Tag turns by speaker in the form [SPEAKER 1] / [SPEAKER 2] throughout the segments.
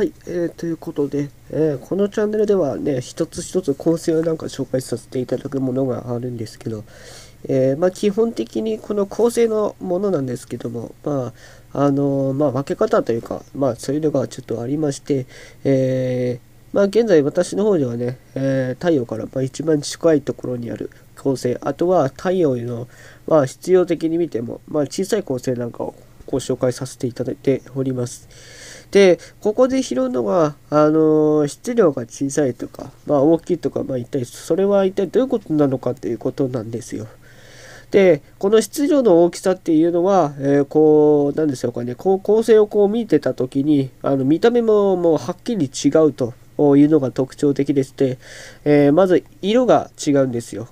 [SPEAKER 1] はい、えー、ということで、えー、このチャンネルではね、一つ一つ構成をなんか紹介させていただくものがあるんですけど、えー、まあ、基本的にこの構成のものなんですけども、まあ、あのまあ、分け方というか、まあ、そういうのがちょっとありまして、えまあ、現在私の方ではね、え太陽からま一番近いところにある構成、あとは太陽の、まあ、必要的に見ても、ま小さい構成なんかをご紹介させていただいております。でここで拾うのが、あの質量が小さいとか、まあ、大きいとか、まあ、一体それは一体どういうことなのかっていうことなんですよ。でこの質量の大きさっていうのは、えー、こうなんでしょうかねこう構成をこう見てた時にあの見た目ももうはっきり違うというのが特徴的でして、えー、まず色が違うんですよ。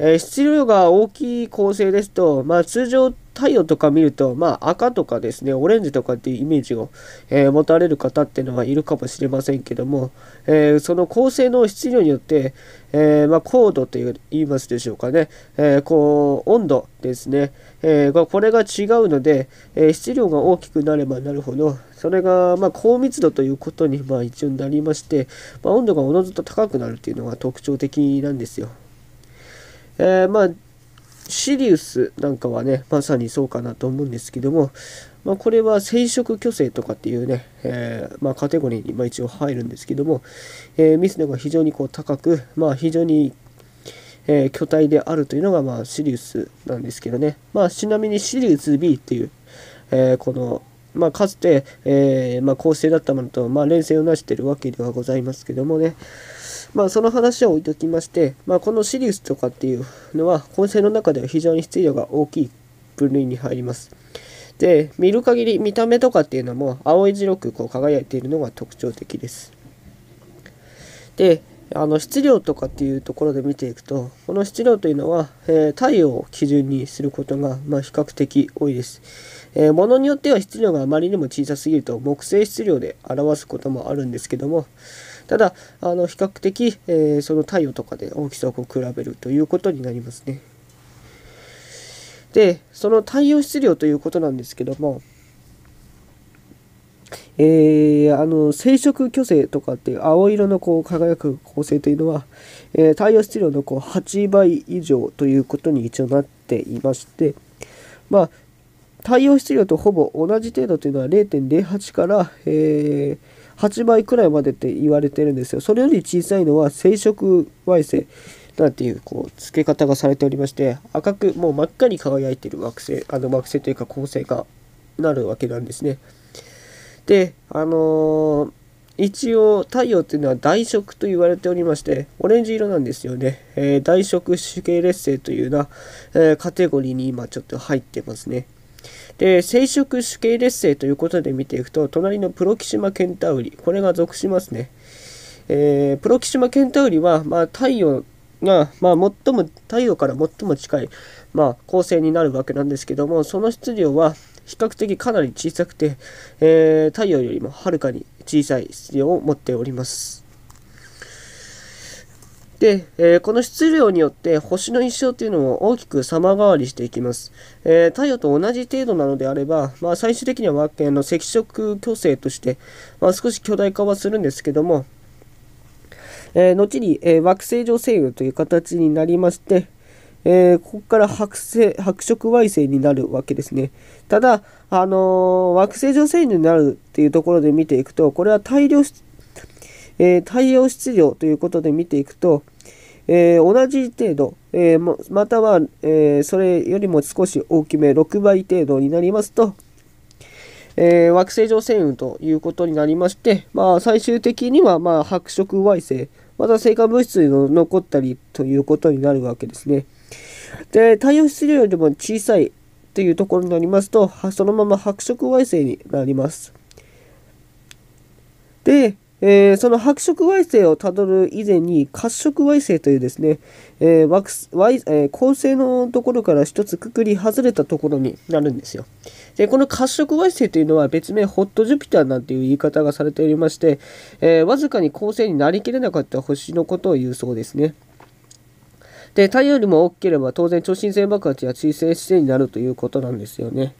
[SPEAKER 1] えー、質量が大きい構成ですと、まあ、通常太陽とか見ると、まあ、赤とかですね、オレンジとかっていうイメージを、えー、持たれる方っていうのはいるかもしれませんけども、えー、その構成の質量によって、えー、まあ、高度と言いますでしょうかね、えこう温度ですね、えー、これが違うので、え質量が大きくなればなるほど、それが、ま高密度ということに、まあ、一応なりまして、まあ、温度がおのずと高くなるっていうのが特徴的なんですよ。えまあシリウスなんかはね、まさにそうかなと思うんですけども、まあ、これは生殖虚勢とかっていうね、えー、まあ、カテゴリーにま一応入るんですけども、えー、ス度が非常にこう高く、まあ、非常に、え巨体であるというのが、まあ、シリウスなんですけどね、まあ、ちなみにシリウス B っていう、えこのまあ、かつて、えーまあ、構成だったものと、まあ、連戦を成しているわけではございますけどもね、まあ、その話は置いときまして、まあ、このシリウスとかっていうのは、混成の中では非常に質量が大きい分類に入ります。で、見る限り見た目とかっていうのも青い白くこう輝いているのが特徴的です。で、あの質量とかっていうところで見ていくとこの質量というのは、えー、太陽を基準にすることが、まあ、比較的多いです、えー、物によっては質量があまりにも小さすぎると木星質量で表すこともあるんですけどもただあの比較的、えー、その太陽とかで大きさを比べるということになりますねでその太陽質量ということなんですけどもえー、あの生殖巨星とかっていう青色のこう輝く恒星というのは、えー、太陽質量のこう8倍以上ということに一応なっていまして、まあ、太陽質量とほぼ同じ程度というのは0.08から、えー、8倍くらいまでって言われてるんですよ。それより小さいのは生殖矮星なんていうこう付け方がされておりまして赤くもう真っ赤に輝いてる惑星あの惑星というか恒星がなるわけなんですね。であのー、一応太陽っていうのは大食と言われておりましてオレンジ色なんですよね、えー、大食主系列勢というような、えー、カテゴリーに今ちょっと入ってますねで生殖主系列勢ということで見ていくと隣のプロキシマケンタウリこれが属しますね、えー、プロキシマケンタウリは、まあ、太陽が、まあ、最も太陽から最も近い、まあ、恒星になるわけなんですけどもその質量は、比較的かなり小さくて、えー、太陽よりもはるかに小さい質量を持っております。で、えー、この質量によって星の一生というのも大きく様変わりしていきます。えー、太陽と同じ程度なのであれば、まあ、最終的には、惑星の赤色巨星として、まあ、少し巨大化はするんですけども、えー、後に、え惑星上星雲という形になりまして、えー、ここから白星白色矮星になるわけですね。ただ、あのー、惑星女星になるっていうところで見ていくと、これは大量、えー、太陽質量ということで見ていくと、え同じ程度、えまたは、えそれよりも少し大きめ、6倍程度になりますと、えー、惑星上星雲ということになりまして、まあ、最終的にはま白色矮星、また成果物質の残ったりということになるわけですね。で、太陽質量よりも小さいというところになりますと、そのまま白色矮星になります。で、えー、その白色矮星をたどる以前に褐色矮星というですね、えー、惑えー、恒星のところから一つくくり外れたところになるんですよ。でこの褐色矮星というのは別名ホットジュピターなんていう言い方がされておりまして、えわずかに恒星になりきれなかった星のことを言うそうですね。で太陽よりも大きければ当然超新星爆発や中性子星になるということなんですよね。